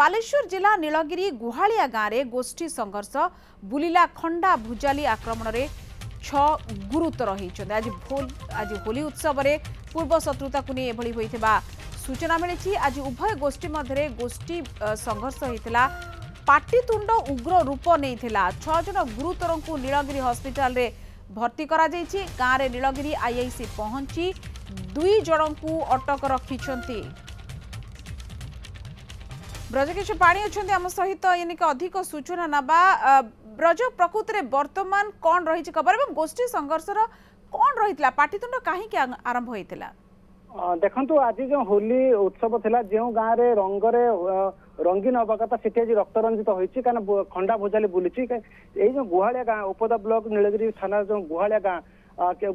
ବାଲେଶ୍ୱର ଜିଲ୍ଲା ନୀଳଗିରି ଗୁହାଳିଆ ଗାଁରେ ଗୋଷ୍ଠୀ ସଂଘର୍ଷ ବୁଲିଲା ଖଣ୍ଡା ଭୁଜାଲି ଆକ୍ରମଣରେ ଛଅ ଗୁରୁତର ହୋଇଛନ୍ତି ଆଜି ଆଜି ହୋଲି ଉତ୍ସବରେ ପୂର୍ବ ଶତ୍ରୁତାକୁ ନେଇ ଏଭଳି ହୋଇଥିବା ସୂଚନା ମିଳିଛି ଆଜି ଉଭୟ ଗୋଷ୍ଠୀ ମଧ୍ୟରେ ଗୋଷ୍ଠୀ ସଂଘର୍ଷ ହୋଇଥିଲା ପାଟିତୁଣ୍ଡ ଉଗ୍ର ରୂପ ନେଇଥିଲା ଛଅ ଜଣ ଗୁରୁତରଙ୍କୁ ନୀଳଗିରି ହସ୍ପିଟାଲରେ ଭର୍ତ୍ତି କରାଯାଇଛି ଗାଁରେ ନୀଳଗିରି ଆଇଆଇସି ପହଞ୍ଚି ଦୁଇ ଜଣଙ୍କୁ ଅଟକ ରଖିଛନ୍ତି ବ୍ରଜକିଶୋର ପାଣି ଅଛନ୍ତି ଆମ ସହିତ ଏନିକି ଅଧିକ ସୂଚନା ନେବା ବ୍ରଜ ପ୍ରକୃତରେ ବର୍ତ୍ତମାନ କ'ଣ ରହିଛି ଖବର ଏବଂ ଗୋଷ୍ଠୀ ସଂଘର୍ଷର କ'ଣ ରହିଥିଲା ପାଟିତୁଣ୍ଡ କାହିଁକି ଆରମ୍ଭ ହୋଇଥିଲା ଦେଖନ୍ତୁ ଆଜି ଯେଉଁ ହୋଲି ଉତ୍ସବ ଥିଲା ଯେଉଁ ଗାଁରେ ରଙ୍ଗରେ ରଙ୍ଗୀନ ହେବା କଥା ସେଠି ଆଜି ରକ୍ତରଞ୍ଜିତ ହୋଇଛି କାରଣ ଖଣ୍ଡା ଭୋଜାଲି ବୁଲିଛି ଏଇ ଯେଉଁ ଗୁହାଳିଆ ଗାଁ ଉପଦା ବ୍ଲକ ନୀଳଗିରି ଥାନାର ଯେଉଁ ଗୁହାଳିଆ ଗାଁ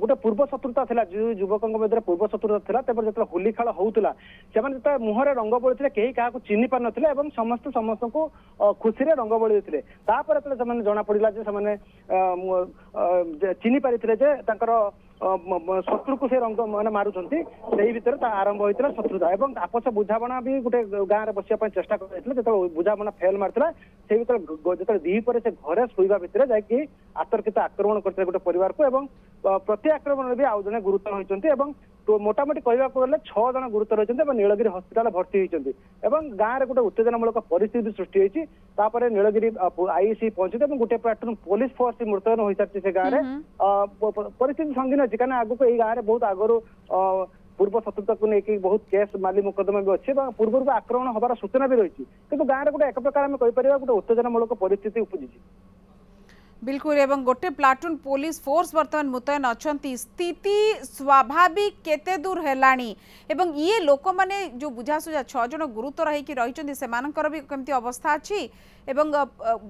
ଗୋଟେ ପୂର୍ବ ଶତ୍ରୁତା ଥିଲା ଯେଉଁ ଯୁବକଙ୍କ ମଧ୍ୟରେ ପୂର୍ବ ଶତ୍ରୁତା ଥିଲା ତେବେ ଯେତେବେଳେ ହୋଲି ଖେଳ ହେଉଥିଲା ସେମାନେ ଯେତେବେଳେ ମୁହଁରେ ରଙ୍ଗ ବୋଳିଥିଲେ କେହି କାହାକୁ ଚିହ୍ନି ପାରିନଥିଲେ ଏବଂ ସମସ୍ତେ ସମସ୍ତଙ୍କୁ ଖୁସିରେ ରଙ୍ଗ ବୋଳି ଦେଇଥିଲେ ତାପରେ ଯେତେବେଳେ ସେମାନେ ଜଣାପଡ଼ିଲା ଯେ ସେମାନେ ଚିହ୍ନି ପାରିଥିଲେ ଯେ ତାଙ୍କର ଶତ୍ରୁକୁ ସେ ରଙ୍ଗ ମାନେ ମାରୁଛନ୍ତି ସେଇ ଭିତରେ ତା ଆରମ୍ଭ ହେଇଥିଲା ଶତ୍ରୁତା ଏବଂ ଆପୋଷ ବୁଝାମଣା ବି ଗୋଟେ ଗାଁରେ ବସିବା ପାଇଁ ଚେଷ୍ଟା କରାଯାଇଥିଲା ଯେତେବେଳେ ବୁଝାମଣା ଫେଲ ମାରିଥିଲା ସେଇ ଭିତରେ ଯେତେବେଳେ ଦୁଇ ପରେ ସେ ଘରେ ଶୋଇବା ଭିତରେ ଯାଇକି ଆତର୍କିତ ଆକ୍ରମଣ କରିଥିଲେ ଗୋଟେ ପରିବାରକୁ ଏବଂ ପ୍ରତି ଆକ୍ରମଣରେ ବି ଆଉ ଜଣେ ଗୁରୁତର ହୋଇଛନ୍ତି ଏବଂ মোটামুটি କହିବାକୁ ଗଲେ ଛଅ ଜଣ ଗୁରୁତର ହୋଇଛନ୍ତି ଏବଂ ନୀଳଗିରି ହସ୍ପିଟାଲ ଭର୍ତ୍ତି ହୋଇଛନ୍ତି ଏବଂ ଗାଁରେ ଗୋଟେ ଉତ୍ତେଜନାମୂଳକ ପରିସ୍ଥିତି ସୃଷ୍ଟି ହୋଇଛି ତାପରେ ନୀଳଗିରି ଆଇସି ପହଞ୍ଚିଛି ଏବଂ ଗୋଟେ ପ୍ଲାଟୁନ୍ ପୋଲିସ ଫୋର୍ସ ମୁତୟନ ହୋଇସାରିଛି ସେ ଗାଁରେ ପରିସ୍ଥିତି ସଙ୍ଗୀନ ଅଛି କାରଣ ଆଗକୁ ଏଇ ଗାଁରେ ବହୁତ ଆଗରୁ ପୂର୍ବ ଶତ୍ରୁତାକୁ ନେଇକି ବହୁତ କେସ୍ ମାଲି ମୋକଦ୍ଦମା ବି ଅଛି ଏବଂ ପୂର୍ବରୁ ଆକ୍ରମଣ ହବାର ସୂଚନା ବି ରହିଛି କିନ୍ତୁ ଗାଁରେ ଗୋଟେ ଏକ ପ୍ରକାର ଆମେ କହିପାରିବା ଗୋଟେ ଉତ୍ତେଜନାମୂଳକ ପରିସ୍ଥିତି ଉପୁଜିଛି बिल्कुल एवं गोटे प्लाटून पुलिस फोर्स बर्तमान मुतयन अच्छा स्थिति स्वाभाविक केते दूर है एवं ये लोक मैंने जो बुझासुझा छज गुरुतर होकर रही भी कमी अवस्था अच्छी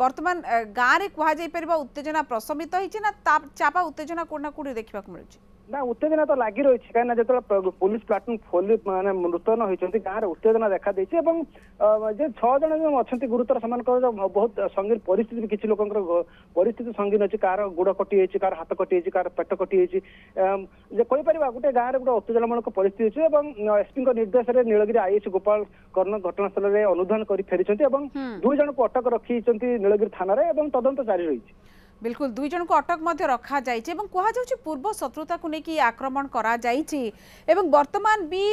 बर्तमान गाँव में कह जापर उत्तेजना प्रशमित होना चापा उत्तेजना कौटना कौट देखा मिलूँ ନା ଉତ୍ତେଜନା ତ ଲାଗି ରହିଛି କାହିଁକିନା ଯେତେବେଳେ ପୋଲିସ ପ୍ଲାଟୁନ୍ ଖୋଲି ମାନେ ନୂତନ ହେଇଛନ୍ତି ଗାଁରେ ଉତ୍ତେଜନା ଦେଖାଦେଇଛି ଏବଂ ଯେ ଛଅ ଜଣ ଯେଉଁ ଅଛନ୍ତି ଗୁରୁତର ସେମାନଙ୍କର ବହୁତ ସଙ୍ଗୀନ ପରିସ୍ଥିତି କିଛି ଲୋକଙ୍କର ପରିସ୍ଥିତି ସଙ୍ଗୀନ ଅଛି କାହାର ଗୋଡ଼ କଟି ହେଇଛି କାହାର ହାତ କଟି ହେଇଛି କାହାର ପେଟ କଟି ହେଇଛି ଯେ କହିପାରିବା ଗୋଟେ ଗାଁରେ ଗୋଟେ ଉତ୍ତେଜନାମୂଳକ ପରିସ୍ଥିତି ଅଛି ଏବଂ ଏସ୍ପିଙ୍କ ନିର୍ଦ୍ଦେଶରେ ନୀଳଗିରି ଆଇଏସ୍ ଗୋପାଳ କର୍ଣ୍ଣ ଘଟଣାସ୍ଥଳରେ ଅନୁଧ୍ୟାନ କରି ଫେରିଛନ୍ତି ଏବଂ ଦୁଇ ଜଣଙ୍କୁ ଅଟକ ରଖିଛନ୍ତି ନୀଳଗିରି ଥାନାରେ ଏବଂ ତଦନ୍ତ ଜାରି ରହିଛି বিলকুল দুই জনক অটক মধ্যে রখা যাইছে এবং কুহযাচ্ছে পূর্ব শত্রুতাকে নেই আক্রমণ করা যাইছে এবং বর্তমান বি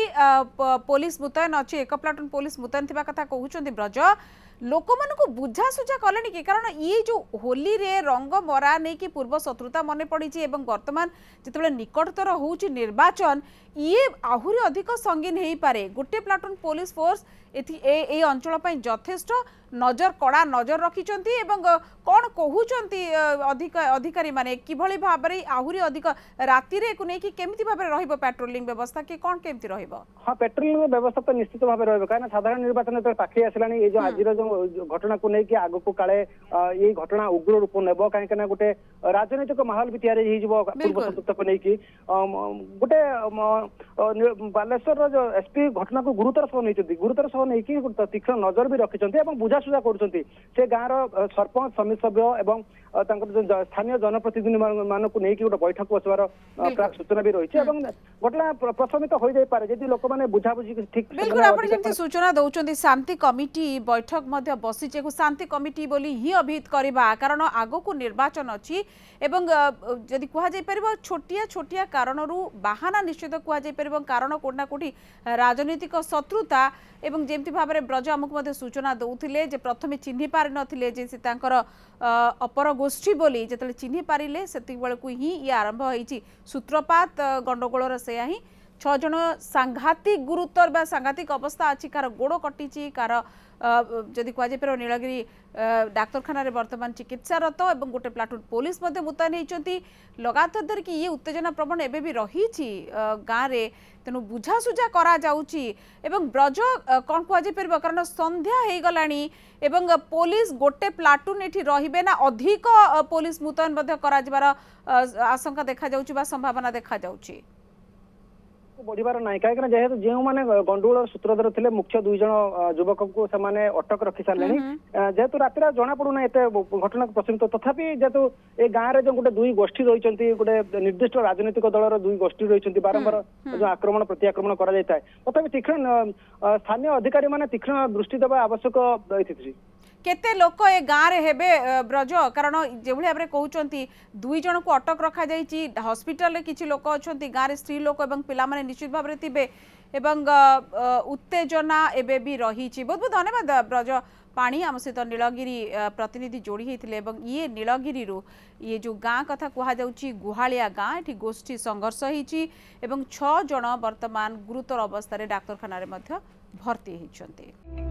পুলিশ মুতয়ন অছে এক প্লাটুন পুলিশ মুতয়ন থাকা কথা কুমার ব্রজ ଲୋକମାନଙ୍କୁ ବୁଝାସୁଝା କଲେଣି କି କାରଣ ଇଏ ଯେଉଁ ହୋଲିରେ ରଙ୍ଗ ମରା ନେଇକି ପୂର୍ବ ଶତ୍ରୁତା ମନେ ପଡ଼ିଛି ଏବଂ ବର୍ତ୍ତମାନ ଯେତେବେଳେ ନିକଟତର ହେଉଛି ନିର୍ବାଚନ ଇଏ ଆହୁରି ଅଧିକ ସଙ୍ଗୀନ ହେଇପାରେ ଗୋଟିଏ ପ୍ଲାଟୁନ୍ ପୋଲିସ ଫୋର୍ସ এটি এই অঞ্চল পাই যথেষ্ট নজর কড়া নজর রাখিছন্তি এবং কোন কহুচন্তি অধিক অধিকারী মানে কিভাবে ভাবে আহুরি অধিক রাতিরে একু নেকি কেমিতি ভাবে রহিব পেট্রোলিং ব্যবস্থা কি কোন কেমিতি রহিব হ্যাঁ পেট্রোলিং ব্যবস্থা তো নিশ্চিত ভাবে রহিব কারণ সাধারণ নির্বাচন তো পাখি আসলানি এই যে আজির যে ঘটনাকু নেকি আগকু কালে এই ঘটনা উগ্র রূপ নেব কাহিঁকি না গোটে রাজনৈতিক মাহল বি তৈরি হয়ে যাব পূর্ব সংযুক্তকে নেকি গোটে বালেশ্বর এসপি ঘটনাকু গুরুতর সহ নেই গুরুতর সহ ପ୍ରଶାସନ ନେଇକି ତୀକ୍ଷ୍ଣ ନଜର ବି ରଖିଛନ୍ତି ଏବଂ ବୁଝାସୁଝା କରୁଛନ୍ତି ସେ ଗାଁର ସରପଞ୍ଚ ସମିତି ସଭ୍ୟ ଏବଂ ତାଙ୍କର ସ୍ଥାନୀୟ ଜନପ୍ରତିନିଧି ମାନଙ୍କୁ ନେଇକି ଗୋଟେ ବୈଠକ ବସିବାର ସୂଚନା ବି ରହିଛି ଏବଂ ଘଟଣା ପ୍ରଶମିତ ହୋଇଯାଇପାରେ ଯଦି ଲୋକମାନେ ବୁଝାବୁଝି ଠିକ ଆପଣ ଯେମିତି ସୂଚନା ଦଉଛନ୍ତି ଶାନ୍ତି କମିଟି ବୈଠକ ମଧ୍ୟ ବସିଛି ଶାନ୍ତି କମିଟି ବୋଲି ହିଁ ଅଭିହିତ କରିବା କାରଣ ଆଗକୁ ନିର୍ବାଚନ ଅଛି ଏବଂ ଯଦି କୁହାଯାଇପାରିବ ଛୋଟିଆ ଛୋଟିଆ କାରଣରୁ ବାହାନା ନିଶ୍ଚିତ କୁହାଯାଇପାରିବ କାରଣ କୋଉଠି ନା କୋଉଠି ରାଜନୈତିକ ଶତ୍ରୁତା ଏବଂ যেমি ভাবে ব্রজ আমুক সূচনা দৌলে যে প্রথমে চিহ্নি পারি যে সে তাঁর অপর গোষ্ঠী বলে যেত চিহ্নি পারে সেতবে হি ইয়ে আরম্ভ হয়েছি সূত্রপাত গণ্ডগোলর সেয়া হি ছজন সাংঘাতিক গুরুতর বা সাংঘাতিক অবস্থা আছে কার গোড় কটিছি কার যদি কুযাইপার নীলগিরি ডাক্তারখানার বর্তমান চিকিৎসারত এবং গোটে প্লাটুন পুলিশ মধ্যে মুতয়ন হয়েছেন লগাতার ধরিকি ইয়ে উত্তেজনা প্রবণ এবে বি রয়েছে গাঁরে তেমন বুঝাসুঝা করা যাচ্ছি এবং ব্রজ কম কুযাইপার কারণ সন্ধ্যা হয়ে গলা এবং পুলিশ গোটে প্লাটুন এটি রহবে না অধিক পুলিশ মুতয়ন করা যাবার আশঙ্কা দেখা যাচ্ছে বা সম্ভাবনা দেখা যাচ্ছে ବଢିବାର ନାହିଁ କାହିଁକିନା ଯେହେତୁ ଯେଉଁମାନେ ଗଣ୍ଡଗୋଳ ସୂତ୍ରଧର ଥିଲେ ମୁଖ୍ୟ ଦୁଇ ଜଣ ଯୁବକଙ୍କୁ ସେମାନେ ଅଟକ ରଖି ସାରିଲେଣି ଯେହେତୁ ରାତିରେ ଜଣାପଡୁନାହିଁ ଏତେ ଘଟଣାକୁ ପ୍ରଚଳିତ ତଥାପି ଯେହେତୁ ଏ ଗାଁରେ ଯୋଉ ଗୋଟେ ଦୁଇ ଗୋଷ୍ଠୀ ରହିଛନ୍ତି ଗୋଟେ ନିର୍ଦ୍ଦିଷ୍ଟ ରାଜନୈତିକ ଦଳର ଦୁଇ ଗୋଷ୍ଠୀ ରହିଛନ୍ତି ବାରମ୍ବାର ଯୋଉ ଆକ୍ରମଣ ପ୍ରତ୍ୟାକ୍ରମଣ କରାଯାଇଥାଏ ତଥାପି ତୀକ୍ଷ୍ଣ ସ୍ଥାନୀୟ ଅଧିକାରୀମାନେ ତୀକ୍ଷ୍ଣ ଦୃଷ୍ଟି ଦେବା ଆବଶ୍ୟକ ରହିଛି କେତେ ଲୋକ ଏ ଗାଁରେ ହେବେ ବ୍ରଜ କାରଣ ଯେଭଳି ଭାବରେ କହୁଛନ୍ତି ଦୁଇ ଜଣଙ୍କୁ ଅଟକ ରଖାଯାଇଛି ହସ୍ପିଟାଲରେ କିଛି ଲୋକ ଅଛନ୍ତି ଗାଁରେ ସ୍ତ୍ରୀ ଲୋକ ଏବଂ ପିଲାମାନେ ନିଶ୍ଚିତ ଭାବରେ ଥିବେ ଏବଂ ଉତ୍ତେଜନା ଏବେ ବି ରହିଛି ବହୁତ ବହୁତ ଧନ୍ୟବାଦ ବ୍ରଜ ପାଣି ଆମ ସହିତ ନୀଳଗିରି ପ୍ରତିନିଧି ଯୋଡ଼ି ହେଇଥିଲେ ଏବଂ ଇଏ ନୀଳଗିରିରୁ ଇଏ ଯେଉଁ ଗାଁ କଥା କୁହାଯାଉଛି ଗୁହାଳିଆ ଗାଁ ଏଠି ଗୋଷ୍ଠୀ ସଂଘର୍ଷ ହେଇଛି ଏବଂ ଛଅ ଜଣ ବର୍ତ୍ତମାନ ଗୁରୁତର ଅବସ୍ଥାରେ ଡାକ୍ତରଖାନାରେ ମଧ୍ୟ ଭର୍ତ୍ତି ହେଇଛନ୍ତି